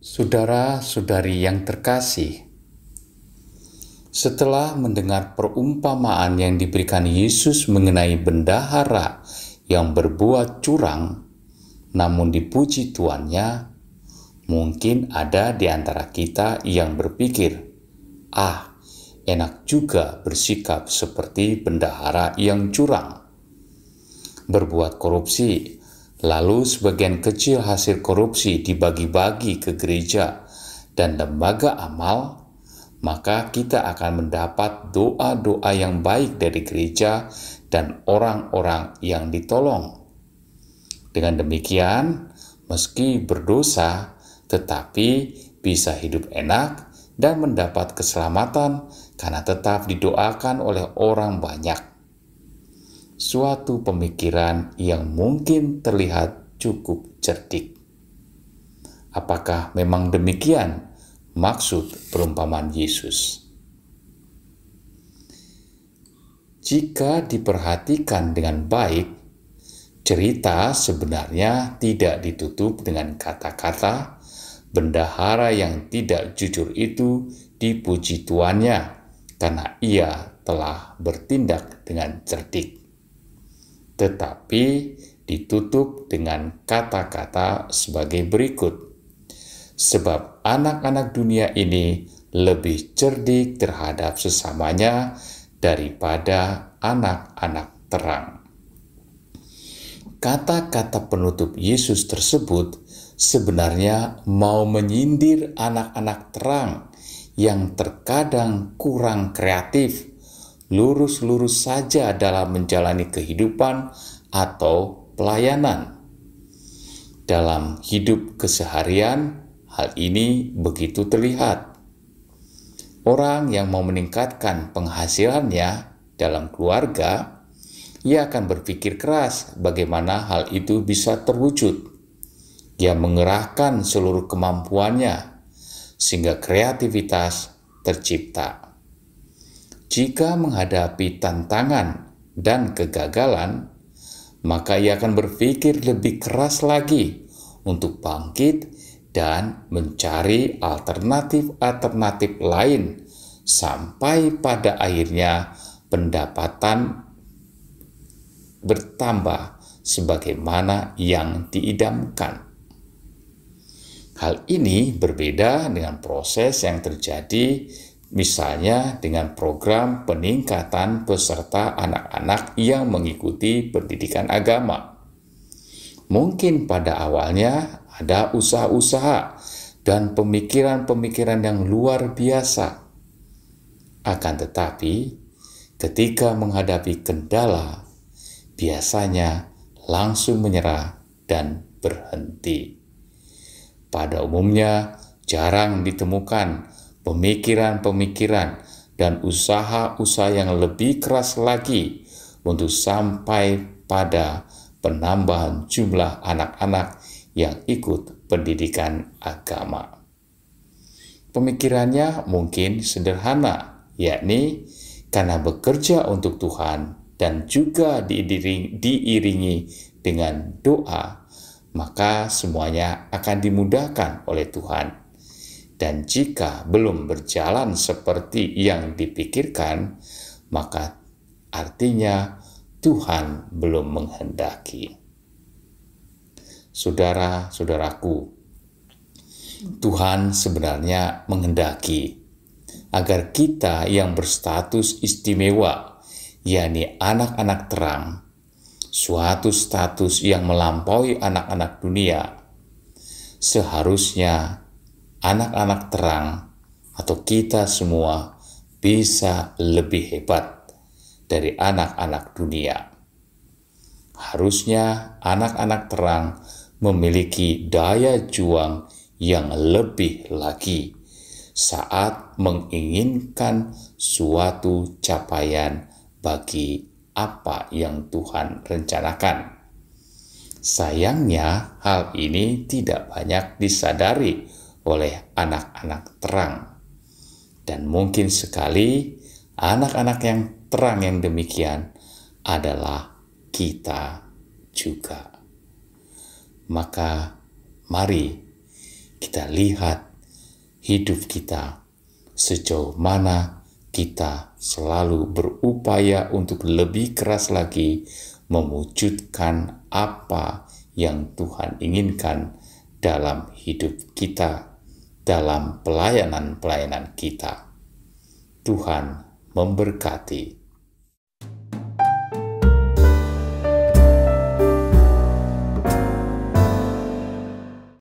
Saudara-saudari yang terkasih, setelah mendengar perumpamaan yang diberikan Yesus mengenai bendahara yang berbuat curang, namun dipuji tuannya, mungkin ada di antara kita yang berpikir, "Ah, enak juga bersikap seperti bendahara yang curang, berbuat korupsi, Lalu sebagian kecil hasil korupsi dibagi-bagi ke gereja dan lembaga amal, maka kita akan mendapat doa-doa yang baik dari gereja dan orang-orang yang ditolong. Dengan demikian, meski berdosa, tetapi bisa hidup enak dan mendapat keselamatan karena tetap didoakan oleh orang banyak suatu pemikiran yang mungkin terlihat cukup cerdik. Apakah memang demikian maksud perumpamaan Yesus? Jika diperhatikan dengan baik, cerita sebenarnya tidak ditutup dengan kata-kata bendahara yang tidak jujur itu dipuji tuannya karena ia telah bertindak dengan cerdik tetapi ditutup dengan kata-kata sebagai berikut: "Sebab anak-anak dunia ini lebih cerdik terhadap sesamanya daripada anak-anak terang." Kata-kata penutup Yesus tersebut sebenarnya mau menyindir anak-anak terang yang terkadang kurang kreatif lurus-lurus saja dalam menjalani kehidupan atau pelayanan. Dalam hidup keseharian, hal ini begitu terlihat. Orang yang mau meningkatkan penghasilannya dalam keluarga, ia akan berpikir keras bagaimana hal itu bisa terwujud. Ia mengerahkan seluruh kemampuannya sehingga kreativitas tercipta. Jika menghadapi tantangan dan kegagalan, maka ia akan berpikir lebih keras lagi untuk bangkit dan mencari alternatif-alternatif lain sampai pada akhirnya pendapatan bertambah sebagaimana yang diidamkan. Hal ini berbeda dengan proses yang terjadi Misalnya dengan program peningkatan peserta anak-anak yang mengikuti pendidikan agama. Mungkin pada awalnya ada usaha-usaha dan pemikiran-pemikiran yang luar biasa. Akan tetapi, ketika menghadapi kendala, biasanya langsung menyerah dan berhenti. Pada umumnya, jarang ditemukan pemikiran-pemikiran, dan usaha-usaha yang lebih keras lagi untuk sampai pada penambahan jumlah anak-anak yang ikut pendidikan agama. Pemikirannya mungkin sederhana, yakni karena bekerja untuk Tuhan dan juga diiringi, dengan doa, maka semuanya akan dimudahkan oleh Tuhan dan jika belum berjalan seperti yang dipikirkan, maka artinya Tuhan belum menghendaki. Saudara-saudaraku, Tuhan sebenarnya menghendaki agar kita yang berstatus istimewa, yakni anak-anak terang, suatu status yang melampaui anak-anak dunia, seharusnya anak-anak terang atau kita semua bisa lebih hebat dari anak-anak dunia. Harusnya anak-anak terang memiliki daya juang yang lebih lagi saat menginginkan suatu capaian bagi apa yang Tuhan rencanakan. Sayangnya, hal ini tidak banyak disadari oleh anak-anak terang. Dan mungkin sekali anak-anak yang terang yang demikian adalah kita juga. Maka mari kita lihat hidup kita sejauh mana kita selalu berupaya untuk lebih keras lagi mewujudkan apa yang Tuhan inginkan dalam hidup kita dalam pelayanan-pelayanan kita. Tuhan memberkati.